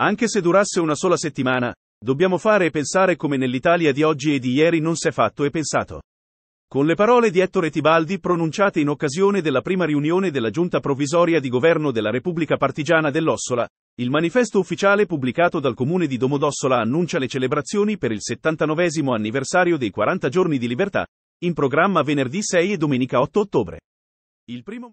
Anche se durasse una sola settimana, dobbiamo fare e pensare come nell'Italia di oggi e di ieri non si è fatto e pensato. Con le parole di Ettore Tibaldi pronunciate in occasione della prima riunione della Giunta provvisoria di governo della Repubblica Partigiana dell'Ossola, il manifesto ufficiale pubblicato dal comune di Domodossola annuncia le celebrazioni per il 79 anniversario dei 40 giorni di libertà, in programma venerdì 6 e domenica 8 ottobre. Il primo